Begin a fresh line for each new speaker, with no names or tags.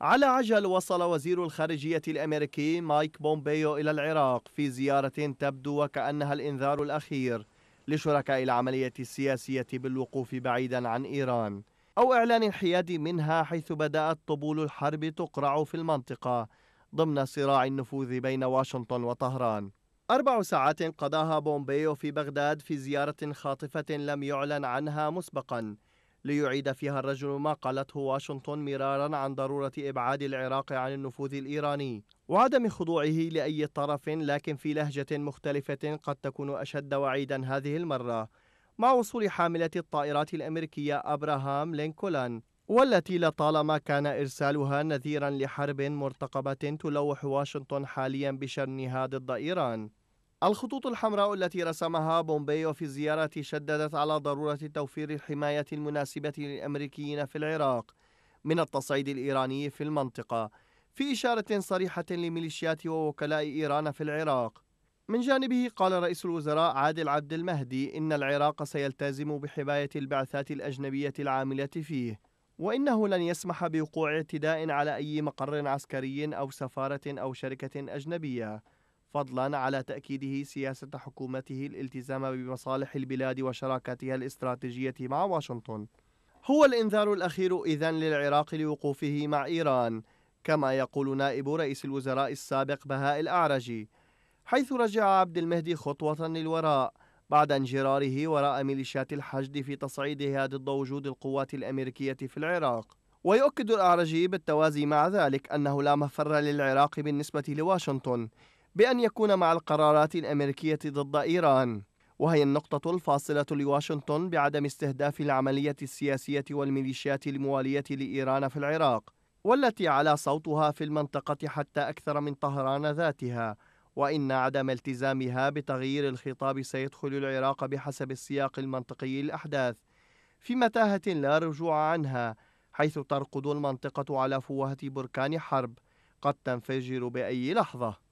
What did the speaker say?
على عجل وصل وزير الخارجية الأمريكي مايك بومبيو إلى العراق في زيارة تبدو وكأنها الإنذار الأخير لشركاء العملية السياسية بالوقوف بعيدا عن إيران أو إعلان الحياد منها حيث بدأت طبول الحرب تقرع في المنطقة ضمن صراع النفوذ بين واشنطن وطهران أربع ساعات قضاها بومبيو في بغداد في زيارة خاطفة لم يعلن عنها مسبقاً ليعيد فيها الرجل ما قالته واشنطن مرارا عن ضرورة إبعاد العراق عن النفوذ الإيراني وعدم خضوعه لأي طرف لكن في لهجة مختلفة قد تكون أشد وعيدا هذه المرة مع وصول حاملة الطائرات الأمريكية أبراهام لينكولن والتي لطالما كان إرسالها نذيرا لحرب مرتقبة تلوح واشنطن حاليا بشنها ضد إيران الخطوط الحمراء التي رسمها بومبيو في الزيارة شددت على ضرورة توفير الحماية المناسبة للأمريكيين في العراق من التصعيد الإيراني في المنطقة في إشارة صريحة لميليشيات ووكلاء إيران في العراق من جانبه قال رئيس الوزراء عادل عبد المهدي إن العراق سيلتزم بحماية البعثات الأجنبية العاملة فيه وإنه لن يسمح بوقوع اعتداء على أي مقر عسكري أو سفارة أو شركة أجنبية فضلا على تأكيده سياسة حكومته الالتزام بمصالح البلاد وشراكتها الاستراتيجية مع واشنطن هو الإنذار الأخير إذن للعراق لوقوفه مع إيران كما يقول نائب رئيس الوزراء السابق بهاء الأعرجي حيث رجع عبد المهدي خطوة للوراء بعد انجراره وراء ميليشيات الحشد في تصعيدها ضد وجود القوات الأمريكية في العراق ويؤكد الأعرجي بالتوازي مع ذلك أنه لا مفر للعراق بالنسبة لواشنطن بأن يكون مع القرارات الأمريكية ضد إيران وهي النقطة الفاصلة لواشنطن بعدم استهداف العملية السياسية والميليشيات الموالية لإيران في العراق والتي على صوتها في المنطقة حتى أكثر من طهران ذاتها وإن عدم التزامها بتغيير الخطاب سيدخل العراق بحسب السياق المنطقي للأحداث في متاهة لا رجوع عنها حيث ترقد المنطقة على فوهة بركان حرب قد تنفجر بأي لحظة